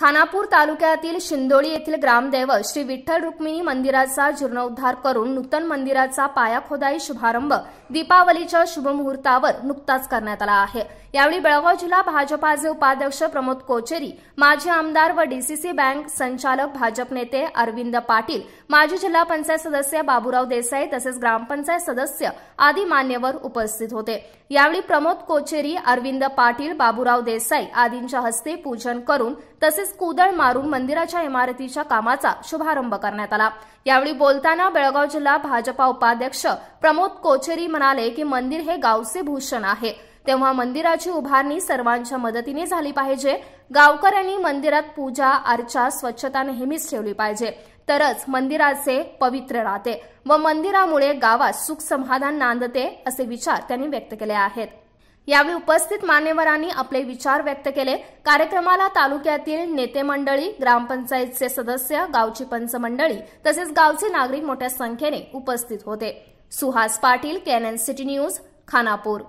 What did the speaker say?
खानापूर तालुक्यातील शिंदोळी येथील ग्रामदैवत श्री विठ्ठल रुक्मिणी मंदिराचा जीर्णोद्धार करून नूतन मंदिराचा पायाखोदाई शुभारंभ दीपावलीच्या शुभमुहूर्तावर नुकताच करण्यात आला आहे यावेळी बेळगाव जिल्हा भाजपाचे उपाध्यक्ष प्रमोद कोचेरी माजी आमदार व डीसीसी बँक संचालक भाजप नेते अरविंद पाटील माजी जिल्हा पंचायत सदस्य बाबूराव देसाई तसेच ग्रामपंचायत सदस्य आदी मान्यवर उपस्थित होते यावेळी प्रमोद कोचेरी अरविंद पाटील बाबूराव देसाई आदींच्या हस्ते पूजन करून तसेच तसेच कुदळ मारून मंदिराच्या इमारतीच्या कामाचा शुभारंभ करण्यात आला यावेळी बोलताना बेळगाव जिल्हा भाजपा उपाध्यक्ष प्रमोद कोचेरी म्हणाले की मंदिर हे गावचे भूषण आहे तेव्हा मंदिराची उभारणी सर्वांच्या मदतीने झाली पाहिजे गावकऱ्यांनी मंदिरात पूजा अर्चा स्वच्छता नेहमीच ठेवली पाहिजे तरच मंदिराचे पवित्र राहते व मंदिरामुळे गावात सुख समाधान नांदते असे विचार त्यांनी व्यक्त केले आहेत यावेळी उपस्थित मान्यवरांनी आपले विचार व्यक्त केले कार्यक्रमाला तालुक्यातील नेते मंडळी ग्रामपंचायतचे सदस्य गावची पंचमंडळी तसेच गावचे नागरिक मोठ्या संख्येने उपस्थित होते Suhas Patil Kenan City News Khanapur